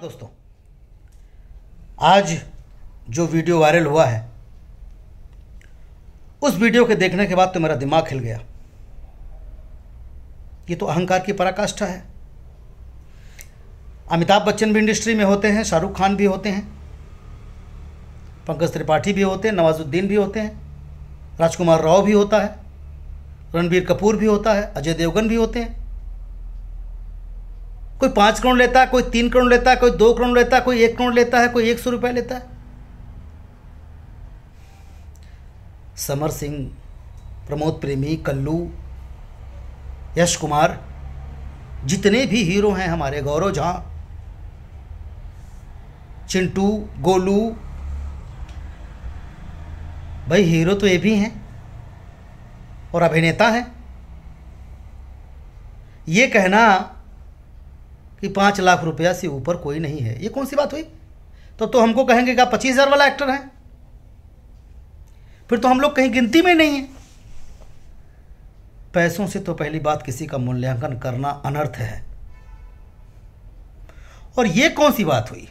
दोस्तों आज जो वीडियो वायरल हुआ है उस वीडियो के देखने के बाद तो मेरा दिमाग खिल गया ये तो अहंकार की पराकाष्ठा है अमिताभ बच्चन भी इंडस्ट्री में होते हैं शाहरुख खान भी होते हैं पंकज त्रिपाठी भी होते हैं नवाजुद्दीन भी होते हैं राजकुमार राव भी होता है रणबीर कपूर भी होता है अजय देवगन भी होते हैं कोई पाँच करोड़ लेता है कोई तीन करोड़ लेता है कोई दो करोड़ लेता है कोई एक करोड़ लेता है कोई एक सौ रुपया लेता है समर सिंह प्रमोद प्रेमी कल्लू यश कुमार जितने भी हीरो हैं हमारे गौरव झा चिंटू गोलू भाई हीरो तो ये भी हैं और अभिनेता हैं ये कहना कि पाँच लाख रुपया से ऊपर कोई नहीं है ये कौन सी बात हुई तब तो, तो हमको कहेंगे क्या पच्चीस हज़ार वाला एक्टर है फिर तो हम लोग कहीं गिनती में नहीं है पैसों से तो पहली बात किसी का मूल्यांकन करना अनर्थ है और ये कौन सी बात हुई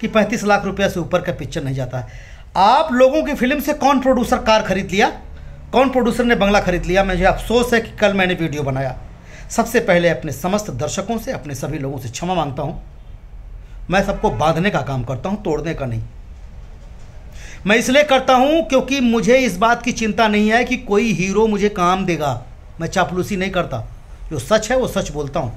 कि पैंतीस लाख रुपया से ऊपर का पिक्चर नहीं जाता है आप लोगों की फिल्म से कौन प्रोड्यूसर कार खरीद लिया कौन प्रोड्यूसर ने बंगला खरीद लिया मुझे अफसोस है कि कल मैंने वीडियो बनाया सबसे पहले अपने समस्त दर्शकों से अपने सभी लोगों से क्षमा मांगता हूँ मैं सबको बांधने का काम करता हूँ तोड़ने का नहीं मैं इसलिए करता हूँ क्योंकि मुझे इस बात की चिंता नहीं है कि कोई हीरो मुझे काम देगा मैं चापलूसी नहीं करता जो सच है वो सच बोलता हूँ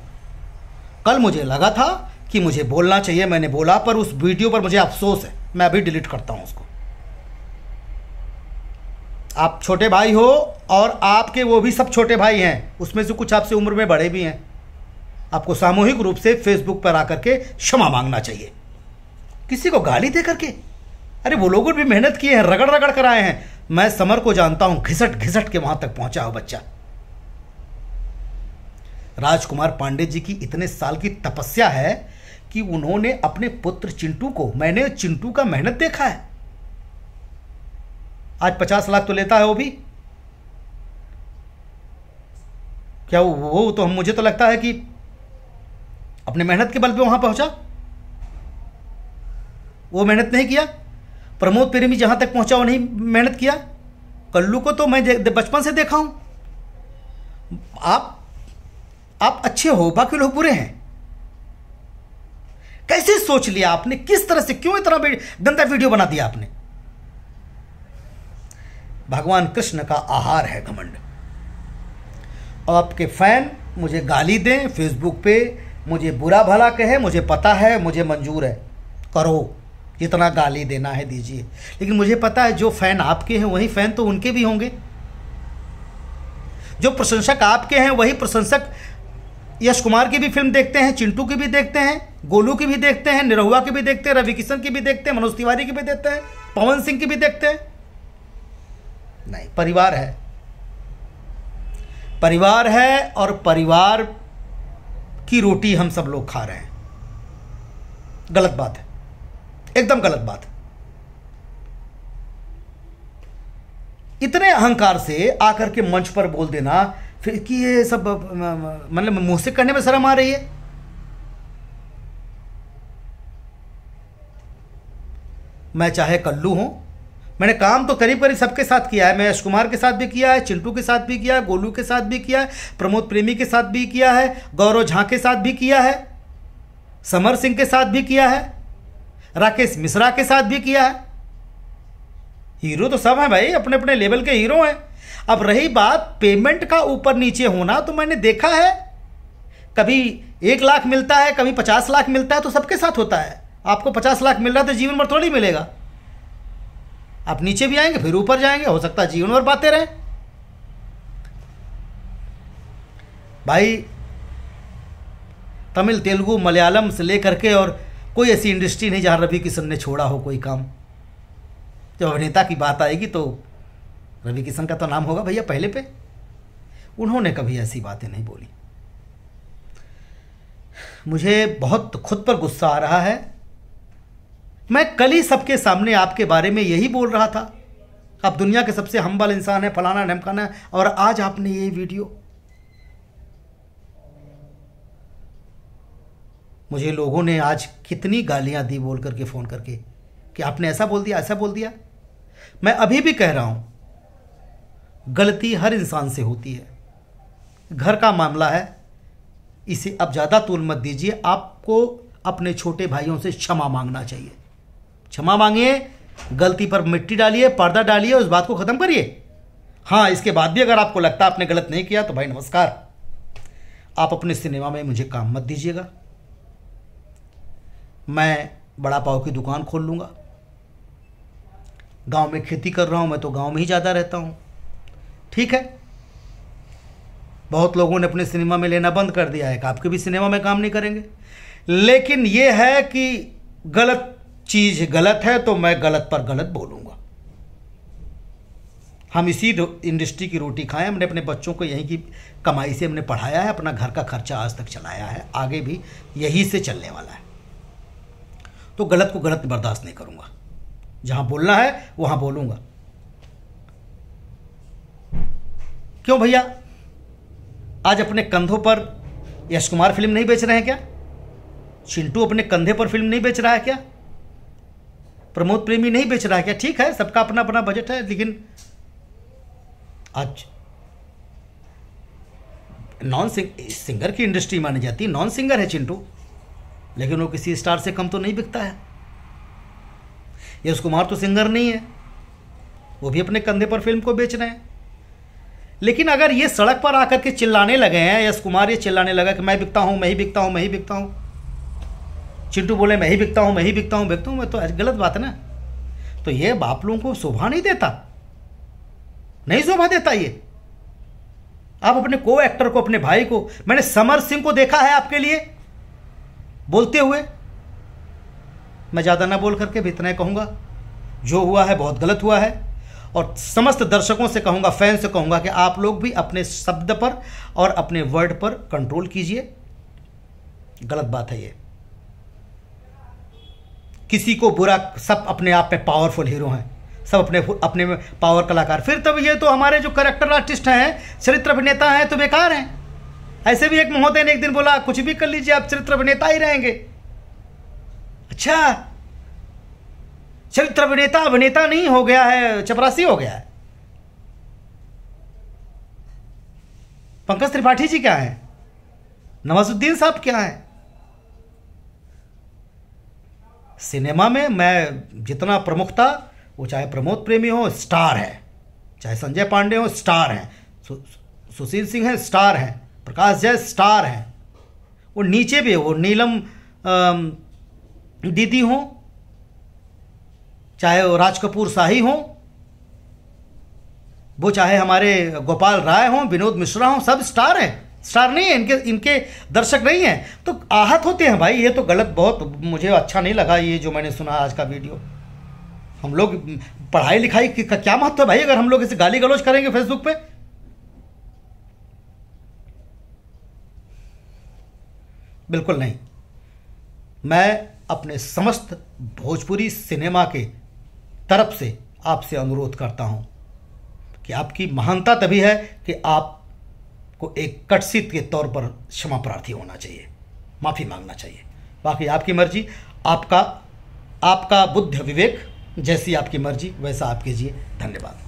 कल मुझे लगा था कि मुझे बोलना चाहिए मैंने बोला पर उस वीडियो पर मुझे अफसोस है मैं अभी डिलीट करता हूँ उसको आप छोटे भाई हो और आपके वो भी सब छोटे भाई हैं उसमें से कुछ आपसे उम्र में बड़े भी हैं आपको सामूहिक रूप से फेसबुक पर आकर के क्षमा मांगना चाहिए किसी को गाली दे करके अरे वो लोगों ने भी मेहनत किए हैं रगड़ रगड़ कर आए हैं मैं समर को जानता हूं घिसट घिसट के वहां तक पहुंचा हो बच्चा राजकुमार पांडे जी की इतने साल की तपस्या है कि उन्होंने अपने पुत्र चिंटू को मैंने चिंटू का मेहनत देखा है आज पचास लाख तो लेता है वो भी क्या वो तो हम मुझे तो लगता है कि अपने मेहनत के बल पे वहां पहुंचा वो मेहनत नहीं किया प्रमोद प्रेमी जहां तक पहुंचा वो नहीं मेहनत किया कल्लू को तो मैं बचपन से देखा हूं आप आप अच्छे हो बाकी लोग बुरे हैं कैसे सोच लिया आपने किस तरह से क्यों इतना गंदा वीडियो बना दिया आपने भगवान कृष्ण का आहार है घमंड आपके फैन मुझे गाली दें फेसबुक पे मुझे बुरा भला कहे मुझे पता है मुझे मंजूर है करो जितना गाली देना है दीजिए लेकिन मुझे पता है जो फैन आपके हैं वही फैन तो उनके भी होंगे जो प्रशंसक आपके हैं वही प्रशंसक यश कुमार की भी फिल्म देखते हैं चिंटू की भी देखते हैं गोलू की भी देखते हैं निरहुआ की भी देखते हैं रवि किशन की भी देखते हैं मनोज तिवारी की भी देखते हैं पवन सिंह की भी देखते हैं नहीं परिवार है परिवार है और परिवार की रोटी हम सब लोग खा रहे हैं गलत बात है एकदम गलत बात इतने अहंकार से आकर के मंच पर बोल देना फिर कि ये सब मतलब मुंह से करने में शर्म आ रही है मैं चाहे कल्लू हूं मैंने काम तो करीब करीब सबके साथ किया है मैं यश कुमार के साथ भी किया है चिंटू के साथ भी किया है गोलू के साथ भी किया है प्रमोद प्रेमी के साथ भी किया है गौरव झा के साथ भी किया है समर सिंह के साथ भी किया है राकेश मिश्रा के साथ भी किया है हीरो तो सब हैं भाई अपने अपने लेवल के हीरो हैं अब रही बात पेमेंट का ऊपर नीचे होना तो मैंने देखा है कभी एक लाख मिलता है कभी पचास लाख मिलता है तो सबके साथ होता है आपको पचास लाख मिल रहा है तो जीवन भर थोड़ी मिलेगा आप नीचे भी आएंगे फिर ऊपर जाएंगे हो सकता है जीवन भर पाते रहें भाई तमिल तेलुगु मलयालम से लेकर के और कोई ऐसी इंडस्ट्री नहीं जहां रवि किशन ने छोड़ा हो कोई काम जब अभिनेता की बात आएगी तो रवि किशन का तो नाम होगा भैया पहले पे उन्होंने कभी ऐसी बातें नहीं बोली मुझे बहुत खुद पर गुस्सा आ रहा है मैं कल ही सबके सामने आपके बारे में यही बोल रहा था आप दुनिया के सबसे हम्बल इंसान है फलाना ढमकाना और आज आपने ये वीडियो मुझे लोगों ने आज कितनी गालियां दी बोल करके फ़ोन करके कि आपने ऐसा बोल दिया ऐसा बोल दिया मैं अभी भी कह रहा हूं गलती हर इंसान से होती है घर का मामला है इसे अब ज़्यादा तोल मत दीजिए आपको अपने छोटे भाइयों से क्षमा मांगना चाहिए क्षमा मांगिए गलती पर मिट्टी डालिए पर्दा डालिए उस बात को ख़त्म करिए हाँ इसके बाद भी अगर आपको लगता आपने गलत नहीं किया तो भाई नमस्कार आप अपने सिनेमा में मुझे काम मत दीजिएगा मैं बड़ा पाव की दुकान खोल लूँगा गांव में खेती कर रहा हूँ मैं तो गांव में ही ज़्यादा रहता हूँ ठीक है बहुत लोगों ने अपने सिनेमा में लेना बंद कर दिया है कि आपके भी सिनेमा में काम नहीं करेंगे लेकिन ये है कि गलत चीज गलत है तो मैं गलत पर गलत बोलूंगा हम इसी इंडस्ट्री की रोटी खाएं हमने अपने बच्चों को यहीं की कमाई से हमने पढ़ाया है अपना घर का खर्चा आज तक चलाया है आगे भी यही से चलने वाला है तो गलत को गलत बर्दाश्त नहीं करूंगा जहां बोलना है वहां बोलूंगा क्यों भैया आज अपने कंधों पर यश कुमार फिल्म नहीं बेच रहे हैं क्या चिंटू अपने कंधे पर फिल्म नहीं बेच रहा है क्या प्रमोद प्रेमी नहीं बेच रहा है क्या ठीक है सबका अपना अपना बजट है लेकिन आज नॉन सिंग सिंगर की इंडस्ट्री मानी जाती है नॉन सिंगर है चिंटू लेकिन वो किसी स्टार से कम तो नहीं बिकता है यश कुमार तो सिंगर नहीं है वो भी अपने कंधे पर फिल्म को बेच रहे हैं लेकिन अगर ये सड़क पर आकर के चिल्लाने लगे हैं यश कुमार ये चिल्लाने लगा कि मैं बिकता हूँ मैं ही बिकता हूँ मैं ही बिकता हूँ चिंटू बोले मैं ही बिकता हूँ मैं ही बिकता हूँ बिकता हूँ मैं तो गलत बात है ना तो ये बाप लोगों को शोभा नहीं देता नहीं शोभा देता ये आप अपने को एक्टर को अपने भाई को मैंने समर सिंह को देखा है आपके लिए बोलते हुए मैं ज़्यादा ना बोल करके भी इतना ही कहूँगा जो हुआ है बहुत गलत हुआ है और समस्त दर्शकों से कहूँगा फैन से कहूँगा कि आप लोग भी अपने शब्द पर और अपने वर्ड पर कंट्रोल कीजिए गलत बात है ये किसी को बुरा सब अपने आप में पावरफुल हीरो हैं सब अपने अपने में पावर कलाकार फिर तब ये तो हमारे जो करेक्टर आर्टिस्ट हैं चरित्र अभिनेता हैं तो बेकार हैं ऐसे भी एक महोदय ने एक दिन बोला कुछ भी कर लीजिए आप चरित्र अभिनेता ही रहेंगे अच्छा चरित्र अभिनेता अभिनेता नहीं हो गया है चपरासी हो गया है पंकज त्रिपाठी जी क्या है नवाजुद्दीन साहब क्या है सिनेमा में मैं जितना प्रमुखता वो चाहे प्रमोद प्रेमी हो स्टार है चाहे संजय पांडे हो स्टार हैं सु, सुशील सिंह हैं स्टार हैं प्रकाश जय स्टार हैं वो नीचे भी वो नीलम दीदी हों चाहे वो राज कपूर शाही हों वो चाहे हमारे गोपाल राय हों विनोद मिश्रा हों सब स्टार हैं स्टार नहीं है इनके इनके दर्शक नहीं हैं तो आहत होते हैं भाई ये तो गलत बहुत मुझे अच्छा नहीं लगा ये जो मैंने सुना आज का वीडियो हम लोग पढ़ाई लिखाई का क्या महत्व है भाई अगर हम लोग इसे गाली गलौज करेंगे फेसबुक पे बिल्कुल नहीं मैं अपने समस्त भोजपुरी सिनेमा के तरफ से आपसे अनुरोध करता हूं कि आपकी महानता तभी है कि आप को एक कटसित के तौर पर क्षमा प्रार्थी होना चाहिए माफ़ी मांगना चाहिए बाकी आपकी मर्जी आपका आपका बुद्ध विवेक जैसी आपकी मर्जी वैसा आप कीजिए धन्यवाद